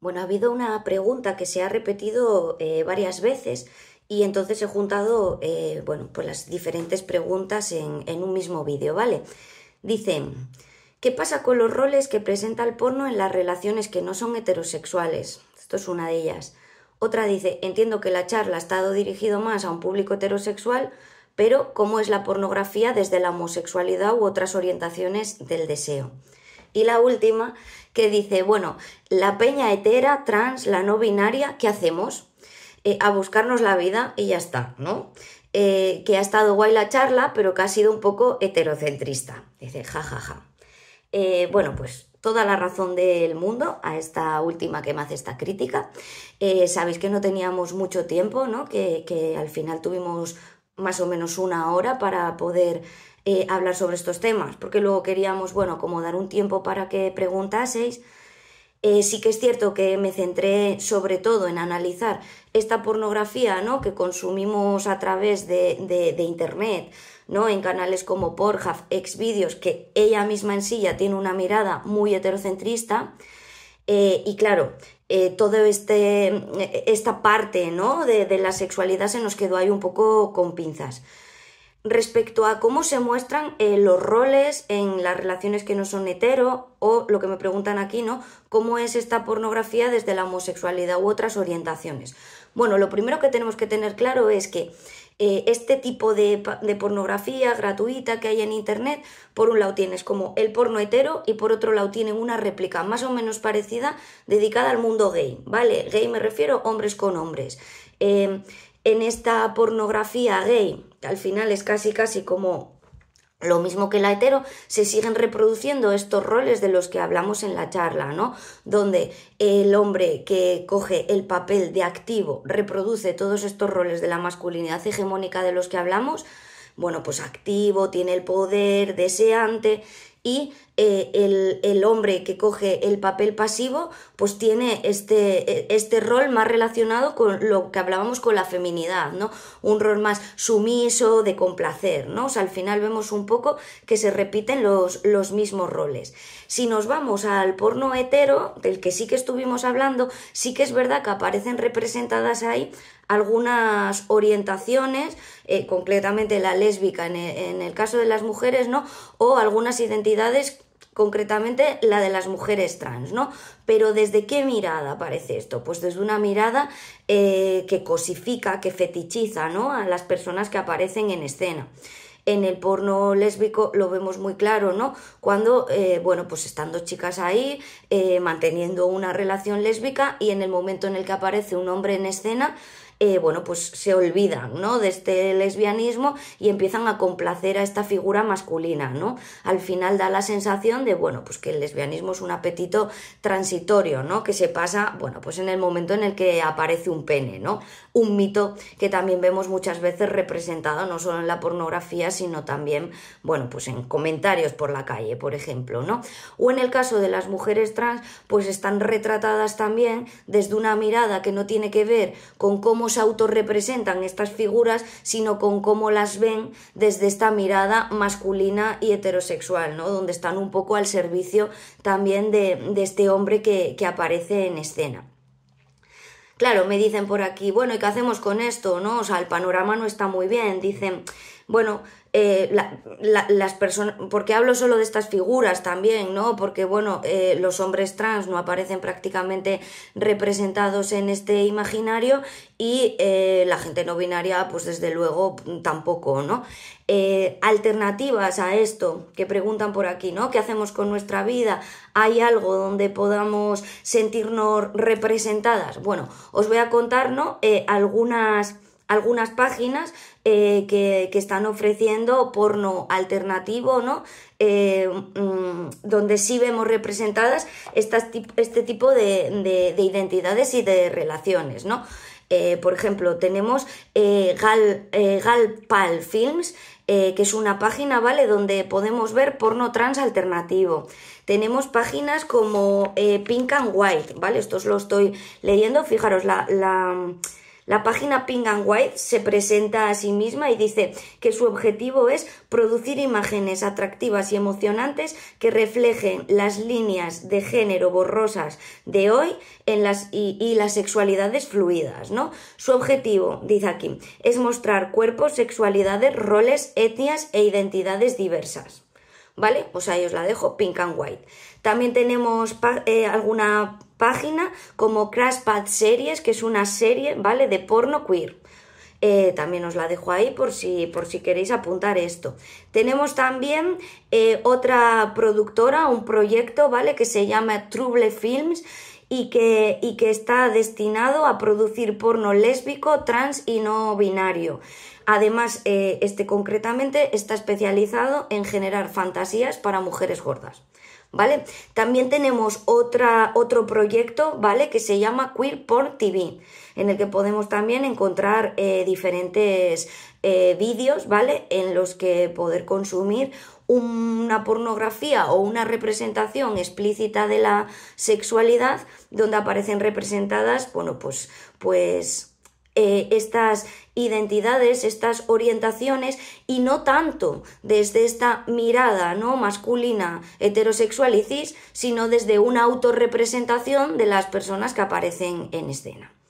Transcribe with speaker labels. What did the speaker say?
Speaker 1: Bueno, ha habido una pregunta que se ha repetido eh, varias veces y entonces he juntado, eh, pues las diferentes preguntas en, un mismo vídeo, ¿vale? Dicen, ¿qué pasa con los roles que presenta el porno en las relaciones que no son heterosexuales? Esto es una de ellas. Otra dice, entiendo que la charla ha estado dirigido más a un público heterosexual, pero ¿cómo es la pornografía desde la homosexualidad u otras orientaciones del deseo? Y la última que dice, bueno, la peña hetera, trans, la no binaria, ¿qué hacemos? Eh, a buscarnos la vida y ya está, ¿no? Eh, que ha estado guay la charla, pero que ha sido un poco heterocentrista. Dice, jajaja. Ja, ja. Eh, bueno, pues toda la razón del mundo a esta última que me hace esta crítica. sabéis que no teníamos mucho tiempo, ¿no? que, al final tuvimos más o menos una hora para poder eh, hablar sobre estos temas, porque luego queríamos, bueno, como dar un tiempo para que preguntaseis. Eh, sí que es cierto que me centré sobre todo en analizar esta pornografía ¿no? que consumimos a través de, Internet, ¿no? en canales como Pornhub, Xvideos, que ella misma en sí ya tiene una mirada muy heterocentrista. Eh, y claro, toda este, esta parte ¿no? de la sexualidad se nos quedó ahí un poco con pinzas respecto a cómo se muestran eh, los roles en las relaciones que no son hetero o lo que me preguntan aquí, ¿no? ¿Cómo es esta pornografía desde la homosexualidad u otras orientaciones? Bueno, lo primero que tenemos que tener claro es que eh, este tipo de, pornografía gratuita que hay en Internet, por un lado tienes como el porno hetero y por otro lado tienen una réplica más o menos parecida dedicada al mundo gay, ¿vale? Gay me refiero hombres con hombres. Em, en esta pornografía gay, que al final es casi casi como lo mismo que la hetero, se siguen reproduciendo estos roles de los que hablamos en la charla, ¿no? Donde el hombre que coge el papel de activo reproduce todos estos roles de la masculinidad hegemónica de los que hablamos, bueno, pues activo, tiene el poder, deseante, y eh, el, hombre que coge el papel pasivo pues tiene este, e, este rol más relacionado con lo que hablábamos con la feminidad, ¿no? Un rol más sumiso, de complacer, ¿no? O sea, al final vemos un poco que se repiten los, los mismos roles. Si nos vamos al porno hetero, del que sí que estuvimos hablando, sí que es verdad que aparecen representadas ahí algunas orientaciones, eh, concretamente la lésbica e, en el, caso de las mujeres, ¿no? O algunas identidades concretamente la de las mujeres trans, ¿no? Pero ¿desde qué mirada aparece esto? Pues desde una mirada eh, que cosifica, que fetichiza, ¿no? A las personas que aparecen en escena. En el porno lésbico lo vemos muy claro, ¿no? Cuando, eh, bueno, pues estando chicas ahí, manteniendo una relación lésbica y en el momento en el que aparece un hombre en escena, eh, bueno, pues se olvidan, ¿no? De este lesbianismo y empiezan a complacer a esta figura masculina, ¿no? Al final da la sensación de, bueno, pues que el lesbianismo es un apetito transitorio, ¿no? Que se pasa, bueno, pues en el momento en el que aparece un pene, ¿no? Un mito que también vemos muchas veces representado no solo en la pornografía, sino también, bueno, pues en comentarios por la calle, por ejemplo, ¿no? O en el caso de las mujeres trans, pues están retratadas también desde una mirada que no tiene que ver con cómo se autorrepresentan estas figuras, sino con cómo las ven desde esta mirada masculina y heterosexual, ¿no? Donde están un poco al servicio también de, este hombre que, que aparece en escena. Claro, me dicen por aquí, bueno, ¿y qué hacemos con esto? ¿No? O sea, el panorama no está muy bien. Dicen, bueno, eh, las personas, porque hablo solo de estas figuras también, ¿no? Porque, bueno, eh, los hombres trans no aparecen prácticamente representados en este imaginario y eh, la gente no binaria, pues desde luego tampoco, ¿no? alternativas a esto que preguntan por aquí, ¿no? ¿Qué hacemos con nuestra vida? ¿Hay algo donde podamos sentirnos representadas? Bueno, os voy a contar, ¿no? algunas algunas páginas eh, que, están ofreciendo porno alternativo, ¿no? Eh, mm, donde sí vemos representadas este tipo de, identidades y de relaciones, ¿no? Eh, por ejemplo, tenemos Galpal Films, que es una página, ¿vale? Donde podemos ver porno trans alternativo. Tenemos páginas como Pink and White, ¿vale? Esto os lo estoy leyendo. Fijaros, la, la página Pink and White se presenta a sí misma y dice que su objetivo es producir imágenes atractivas y emocionantes que reflejen las líneas de género borrosas de hoy en las, y, las sexualidades fluidas, ¿no? Su objetivo, dice aquí, es mostrar cuerpos, sexualidades, roles, etnias e identidades diversas. ¿Vale? Pues ahí os la dejo, pink and white. También tenemos eh, alguna página como Crash Series, que es una serie, ¿vale? De porno queer. Eh, también os la dejo ahí por si, queréis apuntar esto. Tenemos también eh, otra productora, un proyecto, ¿vale? Que se llama Trouble Films y que, está destinado a producir porno lésbico, trans y no binario. Además, eh, este concretamente está especializado en generar fantasías para mujeres gordas. ¿vale? También tenemos otro proyecto, ¿vale? Que se llama Queer Porn TV, en el que podemos también encontrar eh, diferentes eh, vídeos, ¿vale? En los que poder consumir una pornografía o una representación explícita de la sexualidad donde aparecen representadas, bueno, pues, pues eh, estas identidades, estas orientaciones y no tanto desde esta mirada no masculina, heterosexual y sino desde una autorrepresentación de las personas que aparecen en escena.